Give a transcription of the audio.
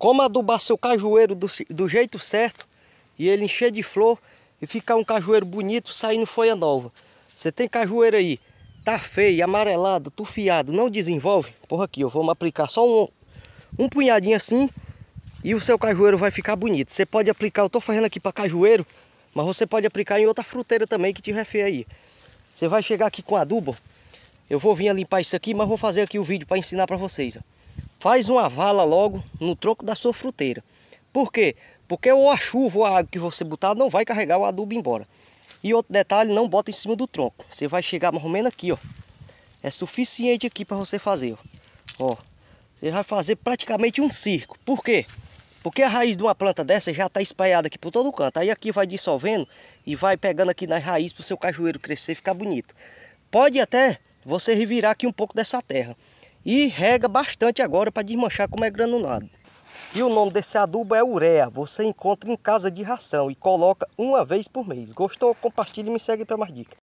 Como adubar seu cajueiro do, do jeito certo e ele encher de flor e ficar um cajueiro bonito saindo folha nova. Você tem cajueiro aí, tá feio, amarelado, tufiado, não desenvolve? Porra aqui, eu vou aplicar só um, um punhadinho assim e o seu cajueiro vai ficar bonito. Você pode aplicar, eu tô fazendo aqui para cajueiro, mas você pode aplicar em outra fruteira também que tiver feia aí. Você vai chegar aqui com adubo, eu vou vir limpar isso aqui, mas vou fazer aqui o vídeo para ensinar para vocês. Ó faz uma vala logo no troco da sua fruteira. Por quê? Porque ou a chuva ou a água que você botar não vai carregar o adubo embora. E outro detalhe, não bota em cima do tronco. Você vai chegar mais ou menos aqui, ó. É suficiente aqui para você fazer, ó. ó. Você vai fazer praticamente um circo. Por quê? Porque a raiz de uma planta dessa já está espalhada aqui por todo canto. Aí aqui vai dissolvendo e vai pegando aqui nas raízes para o seu cajueiro crescer e ficar bonito. Pode até você revirar aqui um pouco dessa terra. E rega bastante agora para desmanchar como é granulado. E o nome desse adubo é urea. Você encontra em casa de ração e coloca uma vez por mês. Gostou? Compartilhe e me segue para mais dicas.